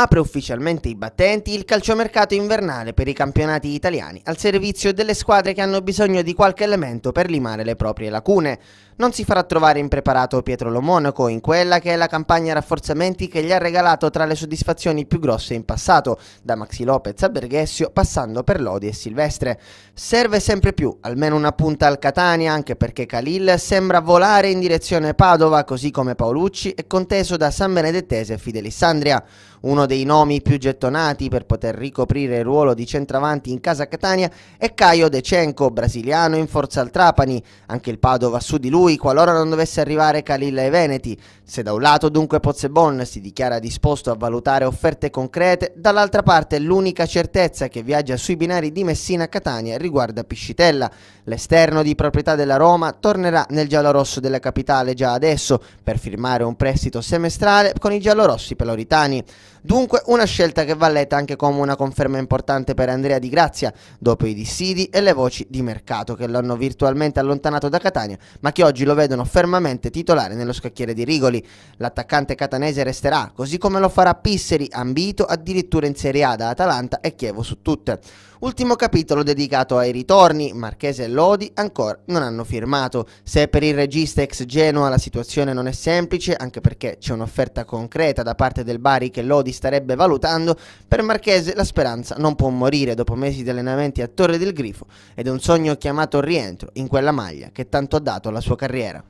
Apre ufficialmente i battenti il calciomercato invernale per i campionati italiani al servizio delle squadre che hanno bisogno di qualche elemento per limare le proprie lacune. Non si farà trovare impreparato Pietro Lomonaco in quella che è la campagna rafforzamenti che gli ha regalato tra le soddisfazioni più grosse in passato, da Maxi Lopez a Berghessio passando per Lodi e Silvestre. Serve sempre più, almeno una punta al Catania, anche perché Khalil sembra volare in direzione Padova, così come Paolucci e conteso da San Benedettese e Fidelissandria uno dei nomi più gettonati per poter ricoprire il ruolo di centravanti in casa Catania è Caio Decenco, brasiliano in forza al Trapani. Anche il Padova su di lui qualora non dovesse arrivare Calilla e Veneti. Se da un lato dunque Pozzebon si dichiara disposto a valutare offerte concrete, dall'altra parte l'unica certezza che viaggia sui binari di Messina Catania riguarda Piscitella. L'esterno di proprietà della Roma tornerà nel giallorosso della capitale già adesso per firmare un prestito semestrale con i giallorossi peloritani. Dunque una scelta che va letta anche come una conferma importante per Andrea Di Grazia, dopo i dissidi e le voci di mercato che l'hanno virtualmente allontanato da Catania, ma che oggi lo vedono fermamente titolare nello scacchiere di Rigoli. L'attaccante catanese resterà, così come lo farà Pisseri, ambito addirittura in Serie A da Atalanta e Chievo su tutte. Ultimo capitolo dedicato ai ritorni, Marchese e Lodi ancora non hanno firmato. Se per il regista ex Genoa la situazione non è semplice, anche perché c'è un'offerta concreta da parte del Bari che Lodi Lodi starebbe valutando, per Marchese la speranza non può morire dopo mesi di allenamenti a Torre del Grifo ed un sogno chiamato rientro in quella maglia che tanto ha dato alla sua carriera.